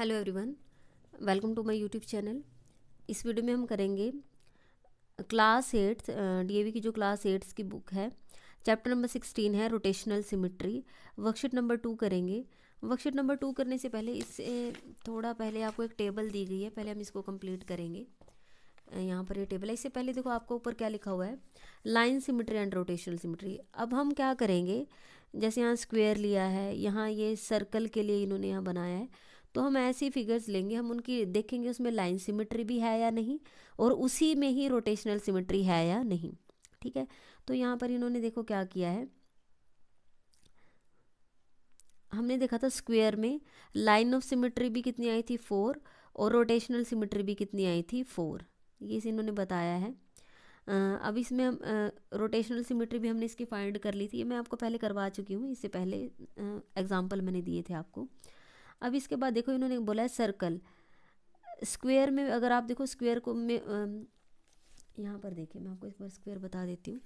hello everyone welcome to my YouTube channel इस video में हम करेंगे क्लास एट्थ डीएवी की जो क्लास एट्थ की बुक है चैप्टर नंबर सिक्सटीन है rotational symmetry worksheet number two करेंगे वर्कशीट नंबर टू करने से पहले इससे थोड़ा पहले आपको एक टेबल दी गई है पहले हम इसको कंप्लीट करेंगे यहाँ पर ये टेबल है इससे पहले देखो आपको ऊपर क्या लिखा हुआ है line symmetry and rotational symmetry अब हम क्या करेंगे जैसे यहाँ स्क्वेयर लिया है यहाँ ये सर्कल के लिए इन्होंने यहाँ बनाया है तो हम ऐसी फिगर्स लेंगे हम उनकी देखेंगे उसमें लाइन सिमेट्री भी है या नहीं और उसी में ही रोटेशनल सिमेट्री है या नहीं ठीक है तो यहाँ पर इन्होंने देखो क्या किया है हमने देखा था स्क्वेयर में लाइन ऑफ सिमेट्री भी कितनी आई थी फोर और रोटेशनल सिमेट्री भी कितनी आई थी फोर ये इन्होंने बताया है अब इसमें हम रोटेशनल सिमेट्री भी हमने इसकी फाइंड कर ली थी ये मैं आपको पहले करवा चुकी हूँ इससे पहले एग्जाम्पल मैंने दिए थे आपको अब इसके बाद देखो इन्होंने बोला है सर्कल स्क्वेयर में अगर आप देखो स्क्वेयर को में यहाँ पर देखिए मैं आपको एक बार स्क्वेयर बता देती हूँ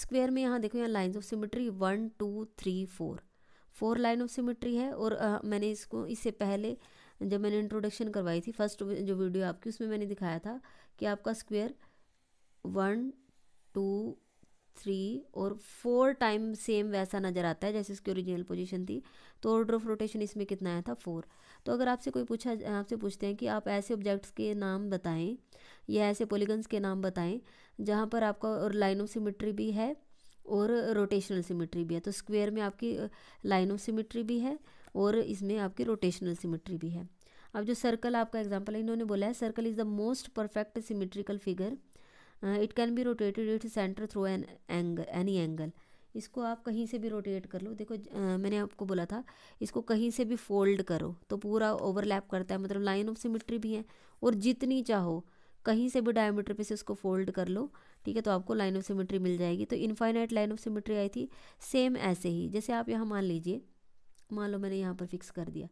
स्क्वेयर में यहाँ देखो यहाँ lines of symmetry one two three four four line of symmetry है और आ, मैंने इसको इससे पहले जब मैंने इंट्रोडक्शन करवाई थी फर्स्ट जो वीडियो आपकी उसमें मैंने दिखाया था कि आपका स्क्वेयर वन टू थ्री और फोर टाइम सेम वैसा नज़र आता है जैसे इसकी ओरिजिनल पोजीशन थी तो ऑर्डर ऑफ रोटेशन इसमें कितना आया था फोर तो अगर आपसे कोई पूछा आपसे पूछते हैं कि आप ऐसे ऑब्जेक्ट्स के नाम बताएं या ऐसे पोलिगन्स के नाम बताएं जहाँ पर आपका और लाइन ऑफ सिमिट्री भी है और रोटेशनल सिमिट्री भी है तो स्क्वेयर में आपकी लाइन ऑफ सिमिट्री भी है और इसमें आपकी रोटेशनल सिमिट्री भी है अब जो सर्कल आपका एग्जाम्पल इन्होंने बोला है circle is the most perfect symmetrical figure it can be rotated it centre through an angle any angle इसको आप कहीं से भी रोटेट कर लो देखो आ, मैंने आपको बोला था इसको कहीं से भी फोल्ड करो तो पूरा ओवरलैप करता है मतलब लाइन ऑफ सिमिट्री भी है और जितनी चाहो कहीं से भी डायमीटर पे से उसको फोल्ड कर लो ठीक है तो आपको लाइन ऑफ सिमिट्री मिल जाएगी तो इनफाइनाइट लाइन ऑफ सिमिट्री आई थी सेम ऐसे ही जैसे आप यहाँ मान लीजिए मान लो मैंने यहाँ पर फिक्स कर दिया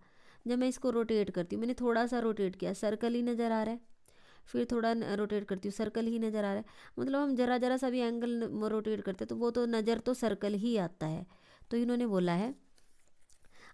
जब मैं इसको रोटेट करती हूँ मैंने थोड़ा सा रोटेट किया सर्कल ही नज़र आ रहा है फिर थोड़ा रोटेट करती हूँ सर्कल ही नज़र आ रहा है मतलब हम ज़रा ज़रा सा भी एंगल रोटेट करते तो वो तो नज़र तो सर्कल ही आता है तो इन्होंने बोला है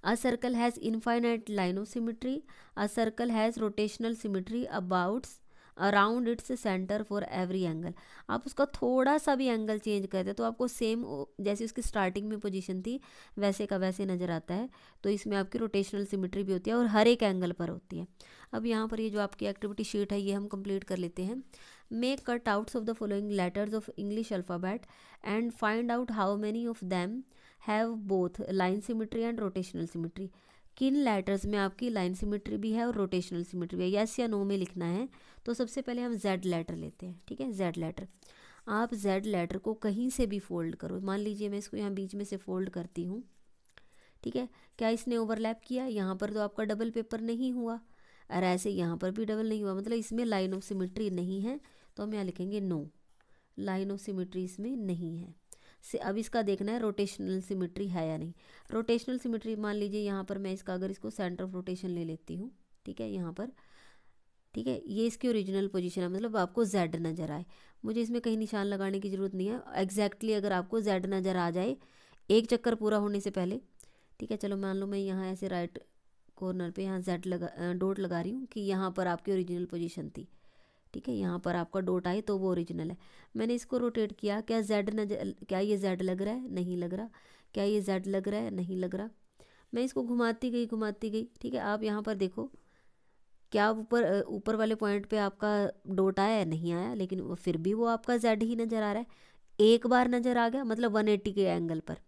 a circle has infinite line of symmetry a circle has rotational symmetry abouts around its centre for every angle आप उसका थोड़ा सा भी एंगल चेंज करते तो आपको सेम जैसे उसकी स्टार्टिंग में पोजीशन थी वैसे का वैसे नज़र आता है तो इसमें आपकी रोटेशनल सिमिट्री भी होती है और हर एक एंगल पर होती है अब यहाँ पर ये जो आपकी एक्टिविटी शीट है ये हम कंप्लीट कर लेते हैं make cut outs of the following letters of English alphabet and find out how many of them have both line symmetry and rotational symmetry किन लेटर्स में आपकी लाइन सिमेट्री भी है और रोटेशनल सिमेट्री भी है यस या नो में लिखना है तो सबसे पहले हम जेड लेटर लेते हैं ठीक है जेड लेटर आप जेड लेटर को कहीं से भी फोल्ड करो मान लीजिए मैं इसको यहाँ बीच में से फोल्ड करती हूँ ठीक है क्या इसने ओवरलैप किया यहाँ पर तो आपका डबल पेपर नहीं हुआ और ऐसे यहाँ पर भी डबल नहीं हुआ मतलब इसमें लाइन ऑफ सिमेट्री नहीं है तो हम यहाँ लिखेंगे नो लाइन ऑफ सिमेट्री इसमें नहीं है से अब इसका देखना है रोटेशनल सिमेट्री है या नहीं रोटेशनल सिमेट्री मान लीजिए यहाँ पर मैं इसका अगर इसको सेंटर ऑफ रोटेशन ले लेती हूँ ठीक है यहाँ पर ठीक है ये इसकी ओरिजिनल पोजीशन है मतलब आपको जेड नज़र आए मुझे इसमें कहीं निशान लगाने की ज़रूरत नहीं है एग्जैक्टली अगर आपको जेड नज़र आ जाए एक चक्कर पूरा होने से पहले ठीक है चलो मान लो मैं यहाँ ऐसे राइट कॉर्नर पे यहाँ जेड लगा डोट लगा रही हूँ कि यहाँ पर आपकी ओरिजिनल पोजीशन थी ठीक है यहाँ पर आपका डोट आए तो वो ओरिजिनल है मैंने इसको रोटेट किया क्या जेड नजर क्या ये जेड लग रहा है नहीं लग रहा क्या ये जेड लग रहा है नहीं लग रहा मैं इसको घुमाती गई घुमाती गई ठीक है आप यहाँ पर देखो क्या ऊपर ऊपर वाले पॉइंट पे आपका डोट आया है नहीं आया लेकिन फिर भी वो आपका जेड ही नज़र आ रहा है एक बार नज़र आ गया मतलब 180 के एंगल पर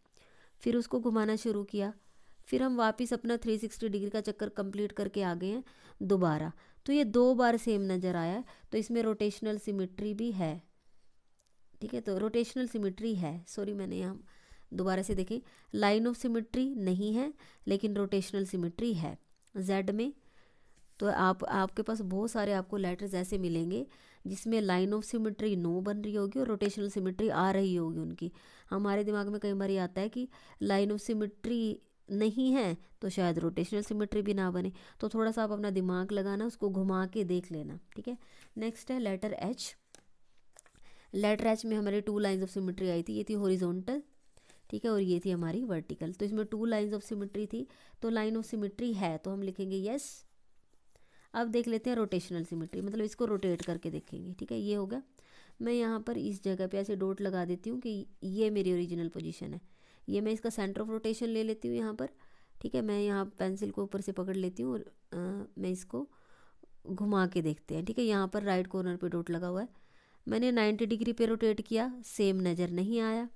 फिर उसको घुमाना शुरू किया फिर हम वापस अपना 360 डिग्री का चक्कर कंप्लीट करके आ गए हैं दोबारा तो ये दो बार सेम नज़र आया तो इसमें रोटेशनल सिमिट्री भी है ठीक है तो रोटेशनल सिमिट्री है सॉरी मैंने यहाँ दोबारा से देखें लाइन ऑफ सिमिट्री नहीं है लेकिन रोटेशनल सिमिट्री है जेड में तो आप आपके पास बहुत सारे आपको लेटर्स ऐसे मिलेंगे जिसमें लाइन ऑफ सिमेट्री नो बन रही होगी और रोटेशनल सिमेट्री आ रही होगी उनकी हमारे दिमाग में कई बार आता है कि लाइन ऑफ सिमेट्री नहीं है तो शायद रोटेशनल सिमेट्री भी ना बने तो थोड़ा सा आप अपना दिमाग लगाना उसको घुमा के देख लेना ठीक है नेक्स्ट है लेटर एच लेटर एच में हमारी टू लाइंस ऑफ सिमेट्री आई थी ये थी हॉरिजॉन्टल ठीक है और ये थी हमारी वर्टिकल तो इसमें टू लाइंस ऑफ सिमेट्री थी तो लाइन ऑफ सिमेट्री है तो हम लिखेंगे यस अब देख लेते हैं रोटेशनल सिमेट्री मतलब इसको रोटेट करके देखेंगे ठीक है ये हो गया मैं यहाँ पर इस जगह पे ऐसे डोट लगा देती हूँ कि ये मेरी ओरिजिनल पोजीशन है ये मैं इसका सेंटर ऑफ रोटेशन ले लेती हूँ यहाँ पर ठीक है मैं यहाँ पेंसिल को ऊपर से पकड़ लेती हूँ और आ, मैं इसको घुमा के देखते हैं ठीक है यहाँ पर राइट कॉर्नर पे डॉट लगा हुआ है मैंने 90 डिग्री पे रोटेट किया सेम नज़र नहीं आया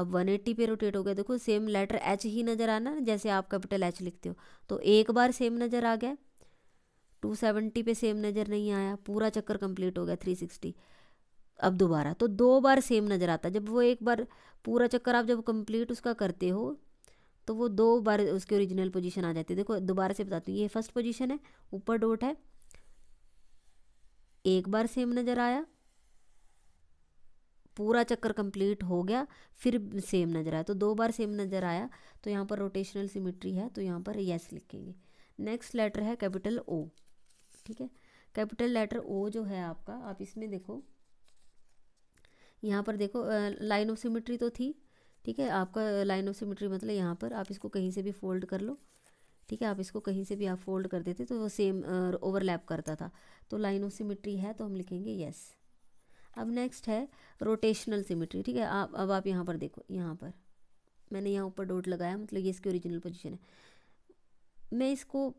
अब 180 पे रोटेट हो गया देखो सेम लेटर एच ही नज़र आना जैसे आप कैपिटल एच लिखते हो तो एक बार सेम नज़र आ गया टू पे सेम नज़र नहीं आया पूरा चक्कर कंप्लीट हो गया थ्री अब दोबारा तो दो बार सेम नज़र आता है जब वो एक बार पूरा चक्कर आप जब कंप्लीट उसका करते हो तो वो दो बार उसकी ओरिजिनल पोजीशन आ जाती है देखो दोबारा से बताती हूँ ये फर्स्ट पोजीशन है ऊपर डोट है एक बार सेम नज़र आया पूरा चक्कर कंप्लीट हो गया फिर सेम नज़र आया तो दो बार सेम नज़र आया तो यहाँ पर रोटेशनल सिमिट्री है तो यहाँ पर येस लिखेंगे नेक्स्ट लेटर है कैपिटल ओ ठीक है कैपिटल लेटर ओ जो है आपका आप इसमें देखो यहाँ पर देखो लाइन ऑफ सिमेट्री तो थी ठीक है आपका लाइन ऑफ सिमेट्री मतलब यहाँ पर आप इसको कहीं से भी फोल्ड कर लो ठीक है आप इसको कहीं से भी आप फोल्ड कर देते तो वो सेम ओवरलैप करता था तो लाइन ऑफ सिमेट्री है तो हम लिखेंगे येस अब नेक्स्ट है रोटेशनल सिमेट्री ठीक है आप अब आप यहाँ पर देखो यहाँ पर मैंने यहाँ ऊपर डॉट लगाया मतलब ये इसकी ओरिजिनल पोजिशन है मैं इसको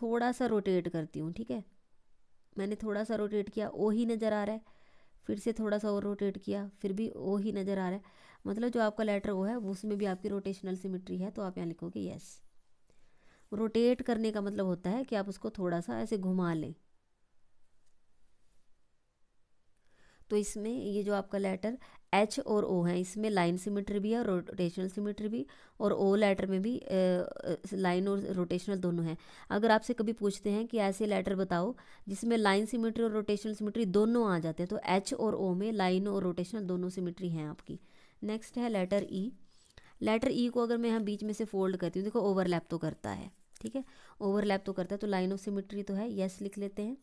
थोड़ा सा रोटेट करती हूँ ठीक है मैंने थोड़ा सा रोटेट किया वो ही नज़र आ रहा है फिर से थोड़ा सा और रोटेट किया फिर भी ओ ही नज़र आ रहा है मतलब जो आपका लेटर ओ है उसमें भी आपकी रोटेशनल सिमिट्री है तो आप यहाँ लिखोगे यस रोटेट करने का मतलब होता है कि आप उसको थोड़ा सा ऐसे घुमा लें तो इसमें ये जो आपका लेटर एच और ओ है इसमें लाइन सिमेट्री भी है और रोटेशनल सिमेट्री भी और ओ लेटर में भी लाइन और रोटेशनल दोनों हैं अगर आपसे कभी पूछते हैं कि ऐसे लेटर बताओ जिसमें लाइन सिमेट्री और रोटेशनल सिमेट्री दोनों आ जाते हैं तो एच और ओ में लाइन और रोटेशनल दोनों सिमेट्री हैं आपकी नेक्स्ट है लेटर ई लेटर ई को अगर मैं यहाँ बीच में से फोल्ड करती हूँ देखो ओवरलैप तो करता है ठीक है ओवरलैप तो करता है तो लाइन ऑफ सिमेट्री तो है येस लिख लेते हैं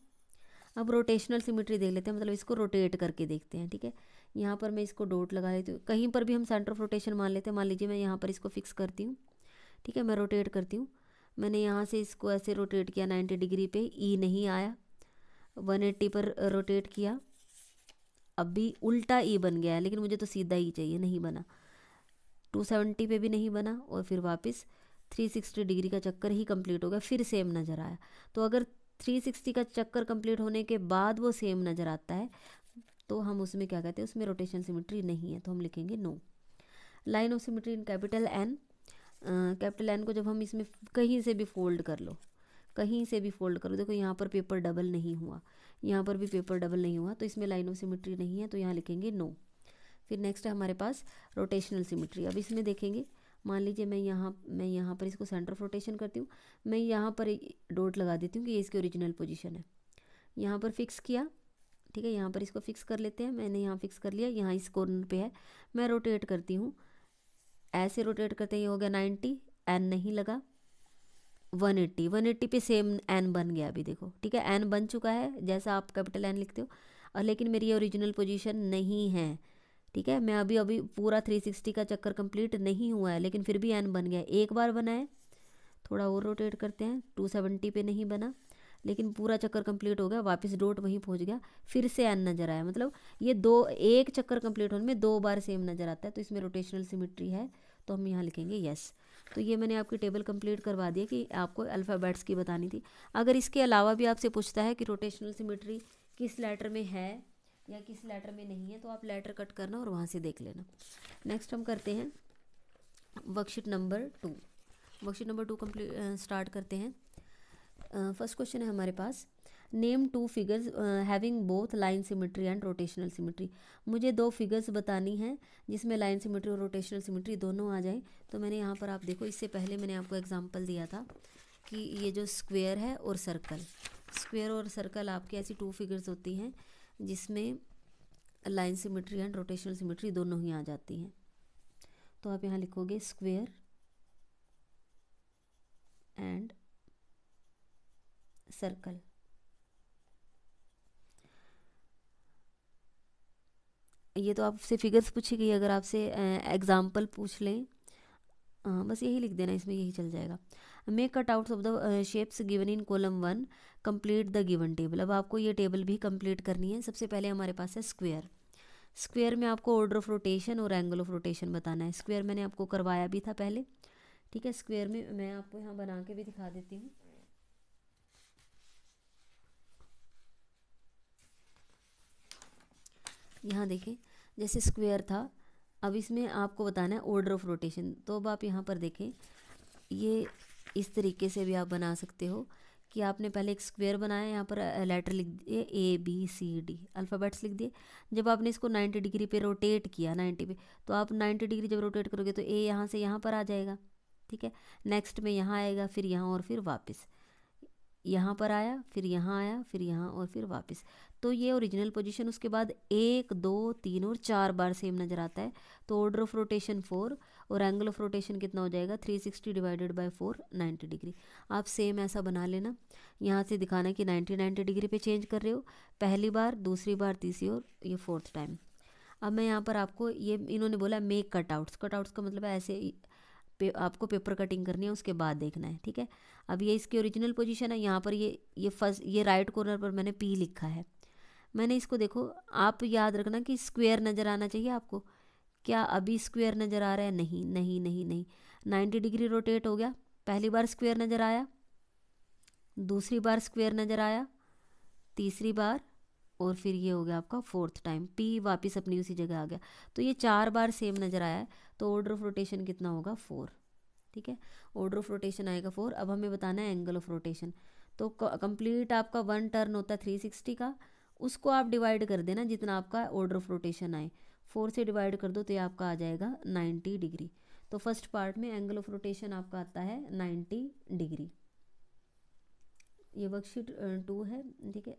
अब रोटेशनल सिमेट्री देख लेते हैं मतलब इसको रोटेट करके देखते हैं ठीक है यहाँ पर मैं इसको डोट लगा लेती हूँ कहीं पर भी हम सेंटर ऑफ रोटेशन मान लेते हैं मान लीजिए मैं यहाँ पर इसको फिक्स करती हूँ ठीक है मैं रोटेट करती हूँ मैंने यहाँ से इसको ऐसे रोटेट किया नाइन्टी डिग्री पे ई e नहीं आया वन एट्टी पर रोटेट किया अब भी उल्टा ई e बन गया है लेकिन मुझे तो सीधा ई e चाहिए नहीं बना टू सेवेंटी पे भी नहीं बना और फिर वापस थ्री सिक्सटी डिग्री का चक्कर ही कंप्लीट हो गया फिर सेम नज़र आया तो अगर 360 का चक्कर कंप्लीट होने के बाद वो सेम नज़र आता है तो हम उसमें क्या कहते हैं उसमें रोटेशन सिमिट्री नहीं है तो हम लिखेंगे no line of symmetry in capital N capital N को जब हम इसमें कहीं से भी फोल्ड कर लो कहीं से भी फोल्ड करो देखो यहाँ पर पेपर डबल नहीं हुआ यहाँ पर भी पेपर डबल नहीं हुआ तो इसमें लाइन ऑफ सिमिट्री नहीं है तो यहाँ लिखेंगे नो फिर नेक्स्ट है हमारे पास रोटेशनल सिमिट्री अब इसमें देखेंगे मान लीजिए मैं यहाँ मैं यहाँ पर इसको सेंटर ऑफ रोटेशन करती हूँ मैं यहाँ पर डॉट लगा देती हूँ कि ये इसकी ओरिजिनल पोजिशन है यहाँ पर फिक्स किया ठीक है यहाँ पर इसको फिक्स कर लेते हैं मैंने यहाँ फिक्स कर लिया यहाँ इस कॉर्नर पे है मैं रोटेट करती हूँ ऐसे रोटेट करते ये हो गया नाइन्टी एन नहीं लगा वन एट्टी वन एट्टी पे सेम एन बन गया अभी देखो ठीक है एन बन चुका है जैसा आप कैपिटल एन लिखते हो और लेकिन मेरी ये ओरिजिनल पोजीशन नहीं है ठीक है मैं अभी अभी पूरा थ्री सिक्सटी का चक्कर कंप्लीट नहीं हुआ है लेकिन फिर भी एन बन गया एक बार बना है थोड़ा और रोटेट करते हैं टू सेवेंटी पे नहीं बना लेकिन पूरा चक्कर कंप्लीट हो गया वापस डोट वहीं पहुंच गया फिर से एन नज़र आया मतलब ये दो एक चक्कर कंप्लीट होने में दो बार सेम नज़र आता है तो इसमें रोटेशनल सिमिट्री है तो हम यहाँ लिखेंगे येस तो ये मैंने आपकी टेबल कंप्लीट करवा दिया कि आपको अल्फ़ाबेट्स की बतानी थी अगर इसके अलावा भी आपसे पूछता है कि रोटेशनल सिमिट्री किस लेटर में है या किस लेटर में नहीं है तो आप लेटर कट करना और वहाँ से देख लेना नेक्स्ट हम करते हैं worksheet number two worksheet number two complete start करते हैं फर्स्ट क्वेश्चन है हमारे पास name two figures having both line symmetry and rotational symmetry मुझे दो फिगर्स बतानी है जिसमें लाइन सिमेट्री और रोटेशनल सिमेट्री दोनों आ जाए तो मैंने यहाँ पर आप देखो इससे पहले मैंने आपको एग्जाम्पल दिया था कि ये जो स्क्वेयर है और सर्कल स्क्वेयर और सर्कल आपके ऐसी टू फिगर्स होती हैं जिसमें line symmetry and rotational symmetry दोनों ही आ जाती हैं तो आप यहाँ लिखोगे स्क्वेयर एंड सर्कल ये तो आपसे फिगर्स पूछी गई अगर आपसे एग्ज़ाम्पल पूछ लें आ, बस यही लिख देना इसमें यही चल जाएगा cut cutouts of the shapes given in column one complete the given table अब आपको ये टेबल भी कंप्लीट करनी है सबसे पहले हमारे पास है स्क्वेयर स्क्वेयर में आपको ऑर्डर ऑफ रोटेशन और एंगल ऑफ रोटेशन बताना है स्क्वेयर मैंने आपको करवाया भी था पहले ठीक है स्क्वेयर में मैं आपको यहाँ बना के भी दिखा देती हूँ यहाँ देखें जैसे स्क्वेयर था अब इसमें आपको बताना है ऑर्डर ऑफ रोटेशन तो अब आप यहाँ पर देखें ये इस तरीके से भी आप बना सकते हो कि आपने पहले एक स्क्वायर बनाया यहाँ पर लेटर लिख दिए A B C D alphabets लिख दिए जब आपने इसको 90 डिग्री पे रोटेट किया 90 पे तो आप 90 डिग्री जब रोटेट करोगे तो ए यहाँ से यहाँ पर आ जाएगा ठीक है नेक्स्ट में यहाँ आएगा फिर यहाँ और फिर वापस यहाँ पर आया फिर यहाँ आया फिर यहाँ और फिर वापस तो ये ओरिजिनल पोजीशन उसके बाद एक दो तीन और चार बार सेम नज़र आता है तो ऑर्डर ऑफ रोटेशन फोर और एंगल ऑफ रोटेशन कितना हो जाएगा three sixty divided by four ninety degree आप सेम ऐसा बना लेना यहाँ से दिखाना कि नाइन्टी नाइन्टी डिग्री पे चेंज कर रहे हो पहली बार दूसरी बार तीसरी और ये फोर्थ टाइम अब मैं यहाँ पर आपको ये इन्होंने बोला मेक कटआउट्स कटआउट्स का मतलब ऐसे पे, आपको पेपर कटिंग करनी है उसके बाद देखना है ठीक है अब ये इसकी ओरिजिनल पोजीशन है यहाँ पर ये ये फर्स्ट ये राइट कॉर्नर पर मैंने पी लिखा है मैंने इसको देखो आप याद रखना कि स्क्वेयर नज़र आना चाहिए आपको क्या अभी स्क्वेयर नज़र आ रहा है नहीं नहीं नहीं नहीं नाइन्टी डिग्री रोटेट हो गया पहली बार स्क्वेयर नज़र आया दूसरी बार स्क्वेयर नज़र आया तीसरी बार और फिर ये हो गया आपका फोर्थ टाइम पी वापस अपनी उसी जगह आ गया तो ये चार बार सेम नज़र आया है तो ऑर्डर ऑफ रोटेशन कितना होगा फोर ठीक है ऑर्डर ऑफ रोटेशन आएगा फोर अब हमें बताना है एंगल ऑफ रोटेशन तो कंप्लीट आपका वन टर्न होता है थ्री सिक्सटी का उसको आप डिवाइड कर देना जितना आपका ऑर्डर ऑफ रोटेशन आए फोर से डिवाइड कर दो तो ये आपका आ जाएगा नाइन्टी डिग्री तो फर्स्ट पार्ट में एंगल ऑफ रोटेशन आपका आता है नाइन्टी डिग्री ये वर्कशीट टू है ठीक है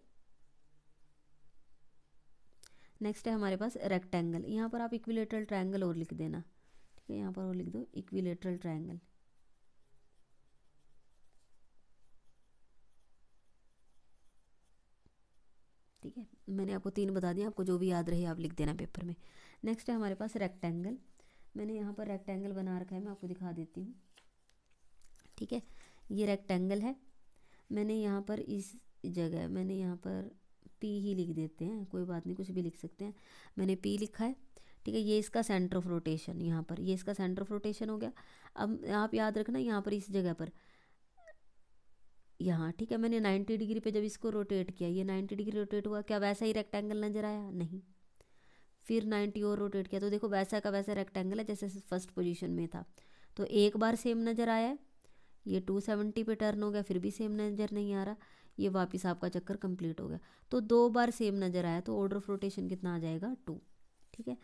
नेक्स्ट है हमारे पास रेक्टेंगल यहाँ पर आप इक्विलेटरल ट्रायंगल और लिख देना ठीक है यहाँ पर और लिख दो इक्विलेटरल ट्रायंगल ठीक है मैंने आपको तीन बता दिया आपको जो भी याद रहे आप लिख देना पेपर में नेक्स्ट है हमारे पास रेक्टेंगल मैंने यहाँ पर रेक्टेंगल बना रखा है मैं आपको दिखा देती हूँ ठीक है ये रेक्टेंगल है मैंने यहाँ पर इस जगह मैंने यहाँ पर पी ही लिख देते हैं कोई बात नहीं कुछ भी लिख सकते हैं मैंने पी लिखा है ठीक है ये इसका सेंटर ऑफ रोटेशन यहाँ पर ये इसका सेंटर ऑफ रोटेशन हो गया अब आप याद रखना यहाँ पर इस जगह पर यहाँ ठीक है मैंने 90 डिग्री पे जब इसको रोटेट किया ये 90 डिग्री रोटेट हुआ क्या वैसा ही रेक्टेंगल नज़र आया नहीं फिर 90 और रोटेट किया तो देखो वैसा का वैसा रेक्टेंगल है जैसे फर्स्ट पोजीशन में था तो एक बार सेम नज़र आया ये 270 पे टर्न हो गया फिर भी सेम नज़र नहीं आ रहा ये वापस आपका चक्कर कम्प्लीट हो गया तो दो बार सेम नज़र आया तो ऑर्डर ऑफ रोटेशन कितना आ जाएगा टू ठीक है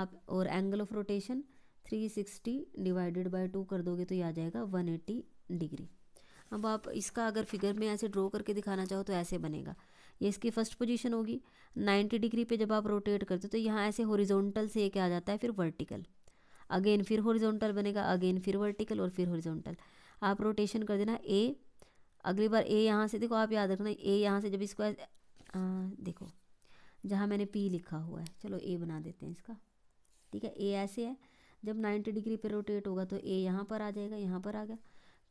आप और angle of rotation three divided by two कर दोगे तो ये आ जाएगा वन डिग्री अब आप इसका अगर फिगर में ऐसे ड्रॉ करके दिखाना चाहो तो ऐसे बनेगा ये इसकी फर्स्ट पोजीशन होगी 90 डिग्री पे जब आप रोटेट करते हो तो यहाँ ऐसे हॉरिजॉन्टल से एक आ जाता है फिर वर्टिकल अगेन फिर हॉरिजॉन्टल बनेगा अगेन फिर वर्टिकल और फिर हॉरिजॉन्टल आप रोटेशन कर देना ए अगली बार ए यहाँ से देखो आप याद रखना ए यहाँ से जब इसको आ, देखो जहाँ मैंने पी लिखा हुआ है चलो ए बना देते हैं इसका ठीक है ए ऐसे है जब नाइन्टी डिग्री पर रोटेट होगा तो ए यहाँ पर आ जाएगा यहाँ पर आ गया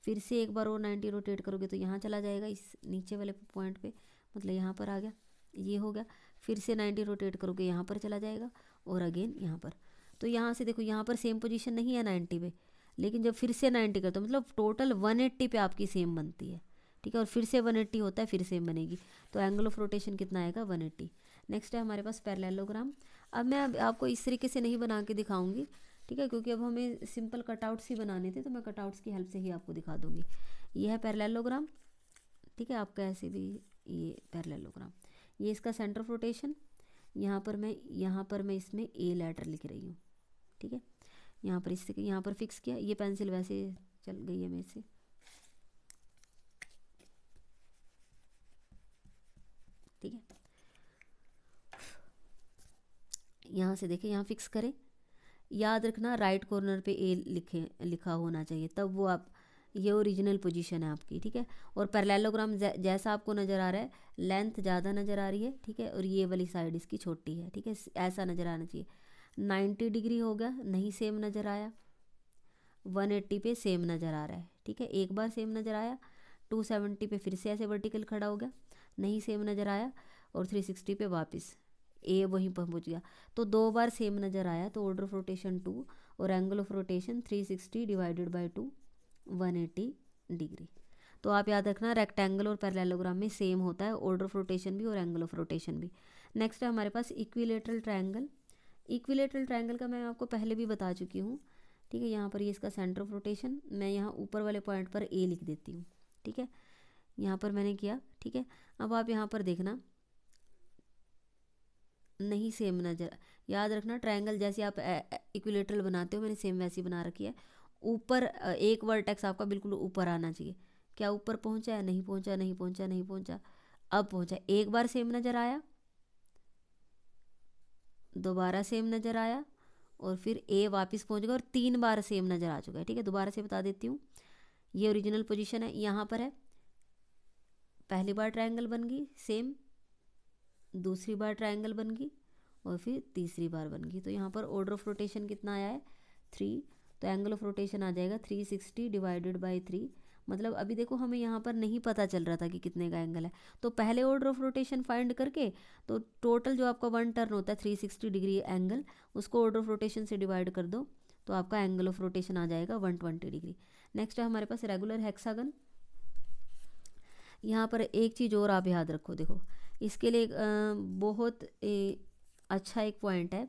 फिर से एक बार और नाइन्टी रोटेट करोगे तो यहाँ चला जाएगा इस नीचे वाले पॉइंट पे मतलब यहाँ पर आ गया ये हो गया फिर से नाइन्टी रोटेट करोगे यहाँ पर चला जाएगा और अगेन यहाँ पर तो यहाँ से देखो यहाँ पर सेम पोजीशन नहीं है नाइन्टी पे लेकिन जब फिर से नाइन्टी करते हो मतलब टोटल वन एट्टी पे आपकी सेम बनती है ठीक है और फिर से वन एट्टी होता है फिर सेम बनेगी तो एंगल ऑफ रोटेशन कितना आएगा वन एट्टी नेक्स्ट है हमारे पास पैरलेलोग्राम अब मैं अब आपको इस तरीके से नहीं बना के दिखाऊंगी ठीक है क्योंकि अब हमें सिंपल कटआउट्स ही बनाने थे तो मैं कटआउट्स की हेल्प से ही आपको दिखा दूंगी ये है पैरेललोग्राम ठीक है आपका ऐसे भी ये पैरेललोग्राम ये इसका सेंटर ऑफ रोटेशन यहाँ पर मैं यहाँ पर मैं इसमें ए लेटर लिख रही हूँ ठीक है यहाँ पर इससे यहाँ पर फिक्स किया ये पेंसिल वैसे चल गई है मेरे से ठीक है यहाँ से देखें यहाँ फिक्स करें याद रखना राइट कॉर्नर पे ए लिखे लिखा होना चाहिए तब वो आप ये ओरिजिनल पोजीशन है आपकी ठीक है और पैरेललोग्राम जैसा आपको नज़र आ रहा है लेंथ ज़्यादा नज़र आ रही है ठीक है और ये वाली साइड इसकी छोटी है ठीक है ऐसा नज़र आना चाहिए नाइन्टी डिग्री हो गया नहीं सेम नज़र आया वन एट्टी पे सेम नज़र आ रहा है ठीक है एक बार सेम नज़र आया टू सेवेंटी पे फिर से ऐसे वर्टिकल खड़ा हो गया नहीं सेम नज़र आया और थ्री सिक्सटी पे वापस ए वहीं पहुंच गया तो दो बार सेम नज़र आया तो ऑर्डर ऑफ रोटेशन टू और angle of rotation three sixty divided by two one eighty degree तो आप याद रखना रेक्टेंगल और पैरेललोग्राम में सेम होता है ऑर्डर ऑफ रोटेशन भी और एंगल ऑफ रोटेशन भी नेक्स्ट है हमारे पास इक्विलेटरल ट्रायंगल इक्विलेटरल ट्रायंगल का मैं आपको पहले भी बता चुकी हूँ ठीक है यहाँ पर ये इसका सेंटर ऑफ रोटेशन मैं यहाँ ऊपर वाले पॉइंट पर ए लिख देती हूँ ठीक है यहाँ पर मैंने किया ठीक है अब आप यहाँ पर देखना नहीं सेम नज़र याद रखना ट्रायंगल जैसे आप इक्विलेटरल बनाते हो मैंने सेम वैसी बना रखी है ऊपर एक वर्टेक्स आपका बिल्कुल ऊपर आना चाहिए क्या ऊपर पहुंचा है नहीं पहुंचा नहीं पहुंचा नहीं पहुंचा अब पहुंचा एक बार सेम नज़र आया दोबारा सेम नज़र आया और फिर ए वापस पहुंच गया और तीन बार सेम नज़र आ चुका है ठीक है दोबारा से बता देती हूँ ये ओरिजिनल पोजिशन है यहाँ पर है पहली बार ट्राइंगल बन गई सेम दूसरी बार ट्राइंगल बन गई और फिर तीसरी बार बन गई तो यहाँ पर ऑर्डर ऑफ रोटेशन कितना आया है थ्री तो एंगल ऑफ रोटेशन आ जाएगा three sixty divided by three मतलब अभी देखो हमें यहाँ पर नहीं पता चल रहा था कि कितने का एंगल है तो पहले ऑर्डर ऑफ रोटेशन फाइंड करके तो टोटल जो आपका वन टर्न होता है थ्री सिक्सटी डिग्री एंगल उसको ऑर्डर ऑफ रोटेशन से डिवाइड कर दो तो आपका एंगल ऑफ रोटेशन आ जाएगा वन ट्वेंटी डिग्री नेक्स्ट है हमारे पास रेगुलर हेक्सागन यहाँ पर एक चीज़ और आप याद रखो देखो इसके लिए बहुत अच्छा एक पॉइंट है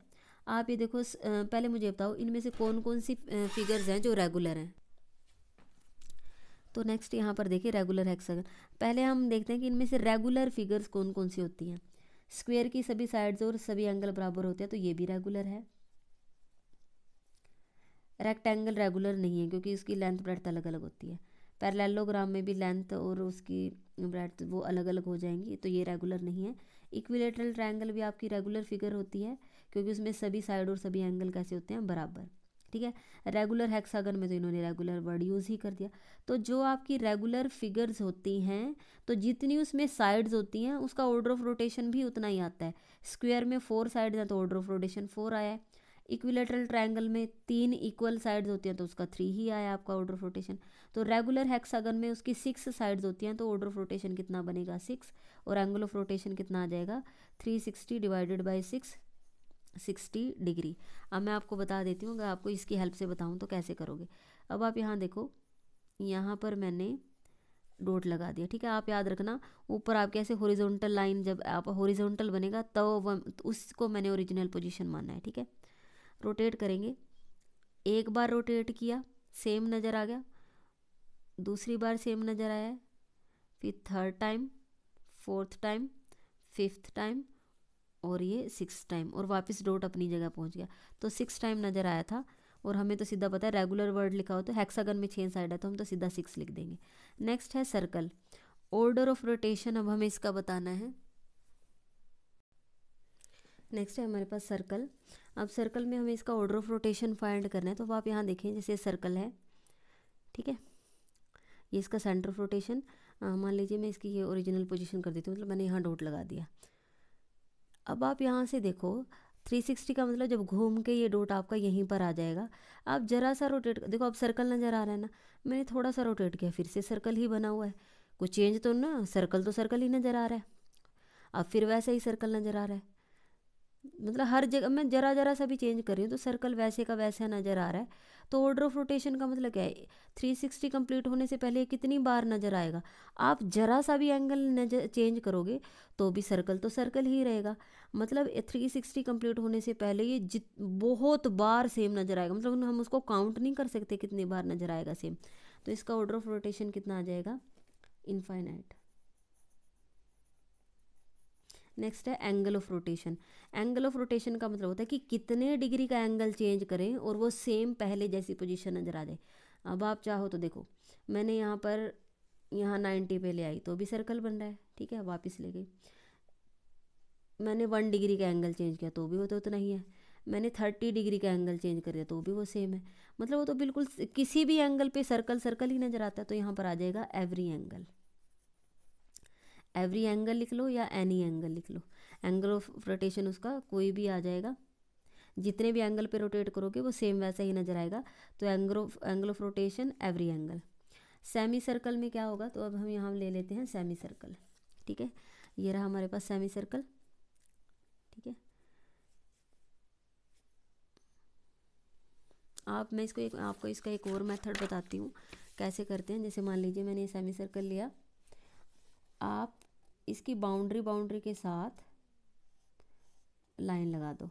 आप ये देखो पहले मुझे बताओ इनमें से कौन कौन सी फिगर्स हैं जो रेगुलर हैं तो नेक्स्ट यहाँ पर देखिए रेगुलर हेक्सागन पहले हम देखते हैं कि इनमें से रेगुलर फिगर्स कौन कौन सी होती हैं स्क्वेयर की सभी साइड्स और सभी एंगल बराबर होते हैं तो ये भी रेगुलर है रेक्टेंगल रेगुलर नहीं है क्योंकि उसकी लेंथ ब्रेड अलग अलग होती है पैरलेलोग्राम में भी लेंथ और उसकी ब्रेड वो अलग अलग हो जाएंगी तो ये रेगुलर नहीं है इक्विलेटरल ट्रायंगल भी आपकी रेगुलर फिगर होती है क्योंकि उसमें सभी साइड और सभी एंगल कैसे होते हैं बराबर ठीक है रेगुलर हेक्सागन में तो इन्होंने रेगुलर वर्ड यूज़ ही कर दिया तो जो आपकी रेगुलर फिगर्स होती हैं तो जितनी उसमें साइड्स होती हैं उसका ऑर्डर ऑफ रोटेशन भी उतना ही आता है स्क्वायर में फोर साइड्स हैं तो ऑर्डर ऑफ रोटेशन फोर आया है इक्विलेटरल ट्रायंगल में तीन इक्वल साइड्स होती हैं तो उसका थ्री ही आया आपका ऑर्डर ऑफ रोटेशन तो रेगुलर हेक्सागन में उसकी सिक्स साइड्स होती हैं तो ऑर्डर ऑफ रोटेशन कितना बनेगा सिक्स और एंगल ऑफ रोटेशन कितना आ जाएगा three sixty divided by six sixty degree अब मैं आपको बता देती हूँ अगर आपको इसकी हेल्प से बताऊँ तो कैसे करोगे अब आप यहाँ देखो यहाँ पर मैंने डोट लगा दिया ठीक है आप याद रखना ऊपर आप कैसे हॉरिजॉन्टल लाइन जब आप हॉरिजॉन्टल बनेगा तो उसको मैंने ओरिजिनल पोजीशन माना है ठीक है रोटेट करेंगे एक बार रोटेट किया सेम नज़र आ गया दूसरी बार सेम नज़र आया फिर third time fourth time fifth time और ये सिक्स टाइम और वापस डॉट अपनी जगह पहुंच गया तो सिक्स टाइम नज़र आया था और हमें तो सीधा पता है रेगुलर वर्ड लिखा हो तो हेक्सागन में छः साइड है तो हम तो सीधा सिक्स लिख देंगे नेक्स्ट है सर्कल ऑर्डर ऑफ रोटेशन अब हमें इसका बताना है नेक्स्ट है हमारे पास सर्कल अब सर्कल में हमें इसका ऑर्डर ऑफ रोटेशन फाइंड करना है तो आप यहाँ देखें जैसे सर्कल है ठीक है ये इसका सेंटर ऑफ रोटेशन मान लीजिए मैं इसकी ये ओरिजिनल पोजीशन कर देती हूँ मतलब मैंने यहाँ डोट लगा दिया अब आप यहाँ से देखो 360 का मतलब जब घूम के ये डोट आपका यहीं पर आ जाएगा आप ज़रा सा रोटेट देखो अब सर्कल नज़र आ रहा है ना मैंने थोड़ा सा रोटेट किया फिर से सर्कल ही बना हुआ है कुछ चेंज तो ना सर्कल तो सर्कल ही नज़र आ रहा है अब फिर वैसा ही सर्कल नज़र आ रहा है मतलब हर जगह मैं ज़रा ज़रा सा भी चेंज कर रही हूँ तो सर्कल वैसे का वैसा नज़र आ रहा है तो ऑर्डर ऑफ रोटेशन का मतलब क्या है थ्री सिक्सटी कम्प्लीट होने से पहले कितनी बार नज़र आएगा आप ज़रा सा भी एंगल नजर चेंज करोगे तो भी सर्कल तो सर्कल ही रहेगा मतलब थ्री सिक्सटी कंप्लीट होने से पहले ये जित बहुत बार सेम नज़र आएगा मतलब हम उसको काउंट नहीं कर सकते कितनी बार नज़र आएगा सेम तो इसका ऑर्डर ऑफ रोटेशन कितना आ जाएगा इनफाइनाइट नेक्स्ट है angle of rotation angle of rotation का मतलब होता है कि कितने डिग्री का एंगल चेंज करें और वो सेम पहले जैसी पोजीशन नज़र आ जाए अब आप चाहो तो देखो मैंने यहाँ पर यहाँ नाइन्टी पे ले आई तो भी सर्कल बन रहा है ठीक है वापस ले गई मैंने वन डिग्री का एंगल चेंज किया तो भी वो तो उतना ही है मैंने थर्टी डिग्री का एंगल चेंज कर दिया तो भी वो सेम है मतलब वो तो बिल्कुल किसी भी एंगल पर सर्कल सर्कल ही नज़र आता है तो यहाँ पर आ जाएगा एवरी एंगल एवरी एंगल लिख लो या एनी एंगल लिख लो एंगल ऑफ रोटेशन उसका कोई भी आ जाएगा जितने भी एंगल पे रोटेट करोगे वो सेम वैसा ही नज़र आएगा तो angle of angle of rotation every angle semi circle में क्या होगा तो अब हम यहाँ ले लेते हैं सेमी सर्कल ठीक है ये रहा हमारे पास सेमी सर्कल ठीक है आप मैं इसको एक आपको इसका एक और मेथड बताती हूँ कैसे करते हैं जैसे मान लीजिए मैंने ये सेमी सर्कल लिया आप इसकी बाउंड्री बाउंड्री के साथ लाइन लगा दो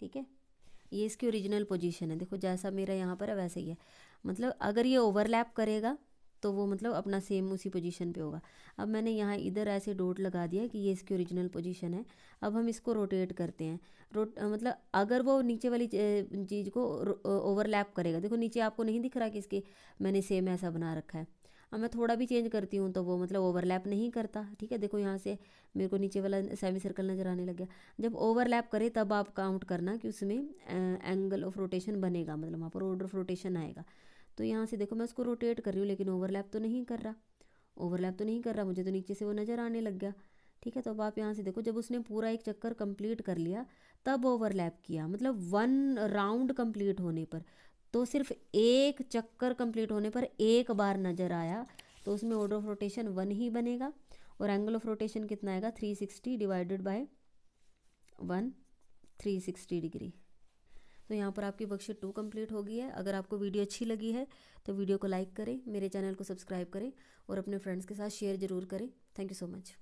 ठीक है ये इसकी ओरिजिनल पोजीशन है देखो जैसा मेरा यहाँ पर है वैसे ही है मतलब अगर ये ओवरलैप करेगा तो वो मतलब अपना सेम उसी पोजीशन पे होगा अब मैंने यहाँ इधर ऐसे डोट लगा दिया कि ये इसकी ओरिजिनल पोजीशन है अब हम इसको रोटेट करते हैं रोट मतलब अगर वो नीचे वाली चीज़ को ओवरलैप करेगा देखो नीचे आपको नहीं दिख रहा कि इसके मैंने सेम ऐसा बना रखा है अब मैं थोड़ा भी चेंज करती हूँ तो वो मतलब ओवरलैप नहीं करता ठीक है देखो यहाँ से मेरे को नीचे वाला सेमी सर्कल नज़र आने लग गया जब ओवरलैप करे तब आप काउंट करना कि उसमें एंगल ऑफ रोटेशन बनेगा मतलब वहाँ पर ऑर्डर ऑफ रोटेशन आएगा तो यहाँ से देखो मैं उसको रोटेट कर रही हूँ लेकिन ओवरलैप तो नहीं कर रहा ओवरलैप तो नहीं कर रहा मुझे तो नीचे से वो नज़र आने लग गया ठीक है तो अब आप यहाँ से देखो जब उसने पूरा एक चक्कर कंप्लीट कर लिया तब ओवरलैप किया मतलब वन राउंड कंप्लीट होने पर तो सिर्फ एक चक्कर कंप्लीट होने पर एक बार नज़र आया तो उसमें ऑर्डर ऑफ रोटेशन वन ही बनेगा और एंगल ऑफ रोटेशन कितना आएगा three sixty divided by one three sixty degree तो यहाँ पर आपकी वर्कशीट टू कंप्लीट हो गई है अगर आपको वीडियो अच्छी लगी है तो वीडियो को लाइक करें मेरे चैनल को सब्सक्राइब करें और अपने फ्रेंड्स के साथ शेयर ज़रूर करें थैंक यू सो मच